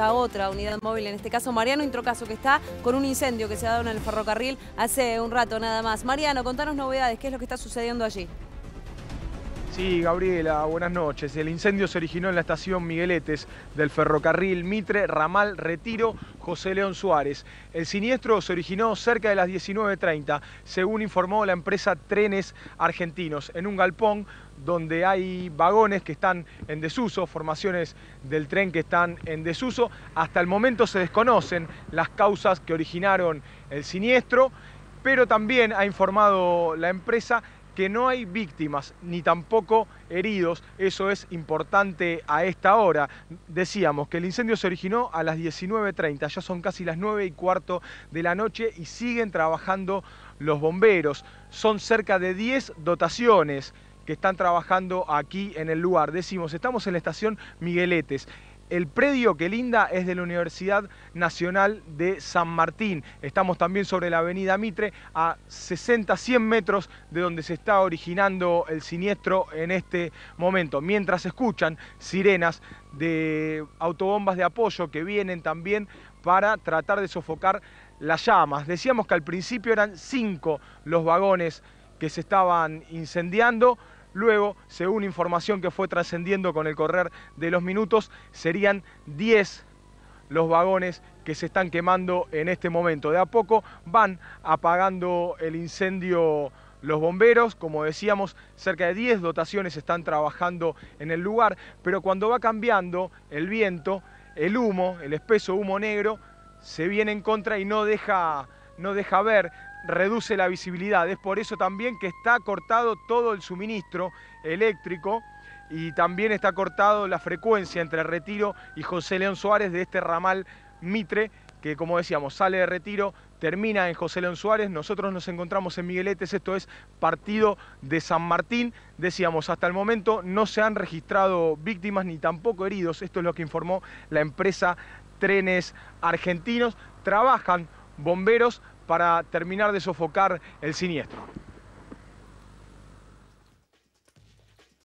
A otra unidad móvil, en este caso Mariano Introcaso, que está con un incendio que se ha dado en el ferrocarril hace un rato nada más. Mariano, contanos novedades, ¿qué es lo que está sucediendo allí? Sí, Gabriela, buenas noches. El incendio se originó en la estación Migueletes del ferrocarril Mitre, Ramal, Retiro, José León Suárez. El siniestro se originó cerca de las 19.30, según informó la empresa Trenes Argentinos, en un galpón donde hay vagones que están en desuso, formaciones del tren que están en desuso. Hasta el momento se desconocen las causas que originaron el siniestro, pero también ha informado la empresa que no hay víctimas ni tampoco heridos. Eso es importante a esta hora. Decíamos que el incendio se originó a las 19.30, ya son casi las 9 y cuarto de la noche y siguen trabajando los bomberos. Son cerca de 10 dotaciones que están trabajando aquí en el lugar. Decimos, estamos en la estación Migueletes. El predio que linda es de la Universidad Nacional de San Martín. Estamos también sobre la avenida Mitre, a 60-100 metros de donde se está originando el siniestro en este momento. Mientras escuchan sirenas de autobombas de apoyo que vienen también para tratar de sofocar las llamas. Decíamos que al principio eran cinco los vagones que se estaban incendiando. Luego, según información que fue trascendiendo con el correr de los minutos, serían 10 los vagones que se están quemando en este momento. De a poco van apagando el incendio los bomberos, como decíamos, cerca de 10 dotaciones están trabajando en el lugar, pero cuando va cambiando el viento, el humo, el espeso humo negro, se viene en contra y no deja no deja ver, reduce la visibilidad. Es por eso también que está cortado todo el suministro eléctrico y también está cortado la frecuencia entre Retiro y José León Suárez de este ramal Mitre, que como decíamos, sale de Retiro, termina en José León Suárez, nosotros nos encontramos en Migueletes, esto es partido de San Martín, decíamos, hasta el momento no se han registrado víctimas ni tampoco heridos, esto es lo que informó la empresa Trenes Argentinos, trabajan bomberos para terminar de sofocar el siniestro.